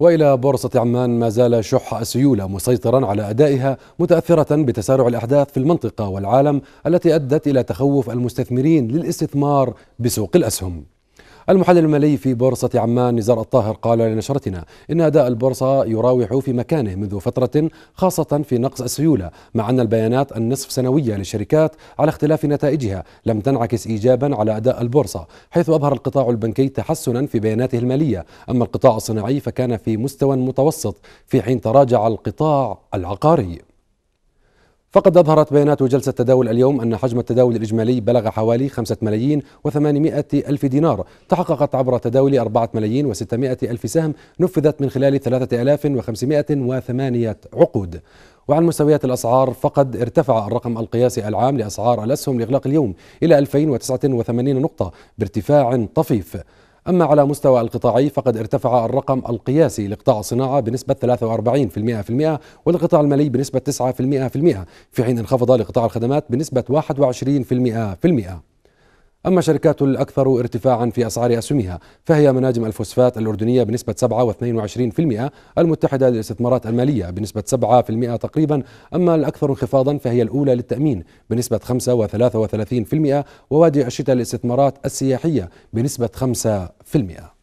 وإلى بورصة عمان ما زال شح السيولة مسيطرا على أدائها متأثرة بتسارع الأحداث في المنطقة والعالم التي أدت إلى تخوف المستثمرين للاستثمار بسوق الأسهم المحلل المالي في بورصة عمان نزار الطاهر قال لنشرتنا إن أداء البورصة يراوح في مكانه منذ فترة خاصة في نقص السيولة مع أن البيانات النصف سنوية للشركات على اختلاف نتائجها لم تنعكس إيجابا على أداء البورصة حيث أظهر القطاع البنكي تحسنا في بياناته المالية أما القطاع الصناعي فكان في مستوى متوسط في حين تراجع القطاع العقاري فقد أظهرت بيانات جلسة تداول اليوم أن حجم التداول الإجمالي بلغ حوالي 5 ملايين و800 ألف دينار تحققت عبر تداول 4 ملايين و600 ألف سهم نفذت من خلال 3508 عقود وعن مستويات الأسعار فقد ارتفع الرقم القياسي العام لأسعار الأسهم لإغلاق اليوم إلى 2089 نقطة بارتفاع طفيف أما على مستوى القطاعي فقد ارتفع الرقم القياسي لقطاع الصناعة بنسبة 43% والقطاع المالي بنسبة 9% في حين انخفض لقطاع الخدمات بنسبة 21% أما الشركات الأكثر ارتفاعا في أسعار أسهمها فهي مناجم الفوسفات الأردنية بنسبة 7.22% المتحدة للاستثمارات المالية بنسبة 7% تقريبا أما الأكثر انخفاضا فهي الأولى للتأمين بنسبة 5.33% ووادي الشتاء للاستثمارات السياحية بنسبة 5%